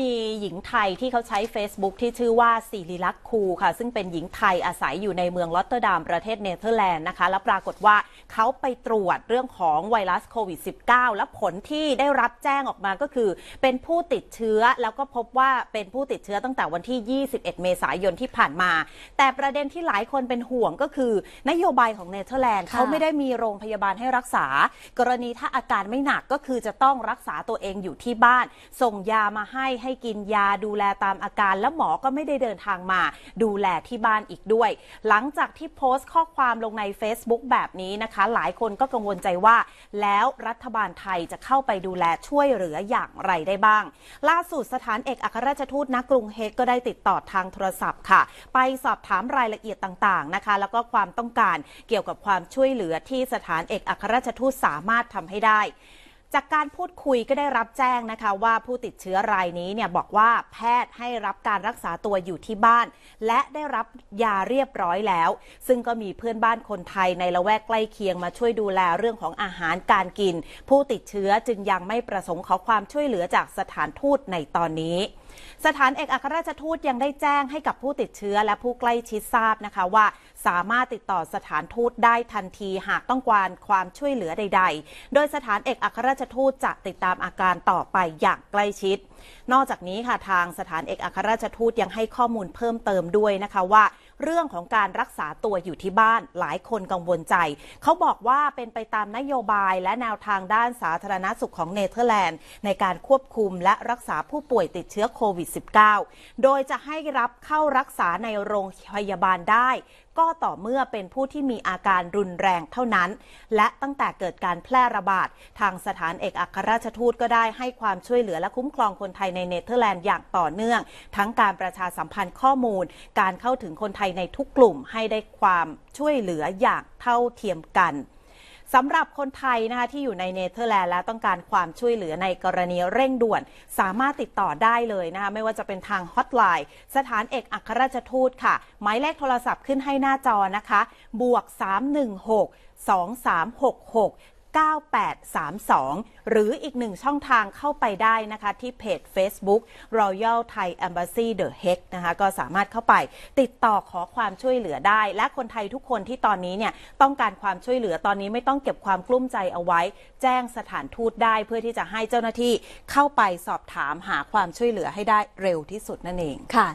มีหญิงไทยที่เขาใช้ Facebook ที่ชื่อว่าสิริลักษ์คูค่ะ ซึ่งเป็นหญิงไทยอาศัยอยู่ในเมืองลอตเตอร์ดามประเทศเนเธอร์แลนด์นะคะแล้วปรากฏว่าเขาไปตรวจเรื่องของไวรัสโควิด -19 และผลที่ได้รับแจ้งออกมาก็คือเป็นผู้ติดเชื้อแล้วก็พบว่าเป็นผู้ติดเชื้อตั้งแต่วันที่ 21 เมษายนที่ผ่านมา แต่ประเด็นที่หลายคนเป็นห่วงก็คือนโยบายของเนเธอร์แลนด์เขาไม่ได้มีโรงพยาบาลให้รักษา กรณีถ้าอาการไม่หนักก็คือจะต้องรักษาตัวเองอยู่ที่บ้านส่งยามาให้ให้กินยาดูแลตามอาการและหมอก็ไม่ได้เดินทางมา ดูแลที่บ้านอีกด้วย หลังจากที่โพสต์ข้อความลงใน Facebook แบบนี้นะคะ หลายคนก็กังวลใจว่าแล้วรัฐบาลไทยจะเข้าไปดูแลช่วยเหลืออย่างไรได้บ้าง ล่าสุดสถานเอกอัครราชทูตณกรุงเฮกก็ได้ติดต่อทางโทรศัพท์ค่ะ ไปสอบถามรายละเอียดต่างๆนะคะ แล้วก็ความต้องการเกี่ยวกับความช่วยเหลือที่สถานเอกอัครราชทูตสามารถทำให้ได้จากการพูดคุยก็ได้รับแจ้งนะคะว่าผู้ติดเชื้อรายนี้เนี่ยบอกว่าแพทย์ให้รับการรักษาตัวอยู่ที่บ้าน และได้รับยาเรียบร้อยแล้ว ซึ่งก็มีเพื่อนบ้านคนไทยในละแวกใกล้เคียงมาช่วยดูแลเรื่องของอาหารการกิน ผู้ติดเชื้อจึงยังไม่ประสงค์ขอความช่วยเหลือจากสถานทูตในตอนนี้สถานเอกอัครราชทูตยังได้แจ้งให้กับผู้ติดเชื้อและผู้ใกล้ชิดทราบนะคะว่าสามารถติดต่อสถานทูตได้ทันทีหากต้องการความช่วยเหลือใด ๆ โดยสถานเอกอัครราชทูตจะติดตามอาการต่อไปอย่างใกล้ชิด นอกจากนี้ค่ะทางสถานเอกอัครราชทูตยังให้ข้อมูลเพิ่มเติมด้วยนะคะว่าเรื่องของการรักษาตัวอยู่ที่บ้านหลายคนกังวลใจ เขาบอกว่าเป็นไปตามนโยบายและแนวทางด้านสาธารณสุขของเนเธอร์แลนด์ในการควบคุมและรักษาผู้ป่วยติดเชื้อโควิด -19 โดยจะให้รับเข้ารักษาในโรงพยาบาลได้ ก็ต่อเมื่อเป็นผู้ที่มีอาการรุนแรงเท่านั้น และตั้งแต่เกิดการแพร่ระบาด ทางสถานเอกอัครราชทูตก็ได้ให้ความช่วยเหลือและคุ้มครองคนไทยในเนเธอร์แลนด์อย่างต่อเนื่อง ทั้งการประชาสัมพันธ์ข้อมูล การเข้าถึงคนไทยยในทุกกลุ่มให้ได้ความช่วยเหลืออย่างเท่าเทียมกันสำหรับคนไทยนะคะที่อยู่ในเนเธอร์แลนด์และต้องการความช่วยเหลือในกรณีเร่งด่วน สามารถติดต่อได้เลยนะคะไม่ว่าจะเป็นทางฮอตไลน์สถานเอกอัครราชทูตค่ะหมายเลขโทรศัพท์ขึ้นให้หน้าจอนะคะบวก 316 2366 9832 หรืออีกหนึ่งช่องทางเข้าไปได้นะคะที่เพจ Facebook Royal Thai Embassy The h e c นะคะก็สามารถเข้าไปติดต่อขอความช่วยเหลือได้และคนไทยทุกคนที่ตอนนี้เนี่ย ต้องการความช่วยเหลือตอนนี้ไม่ต้องเก็บความกลุ้มใจเอาไว้แจ้งสถานทูตได้เพื่อที่จะให้เจ้าหน้าที่ เข้าไปสอบถามหาความช่วยเหลือให้ได้เร็วที่สุดนั่นเองค่ะ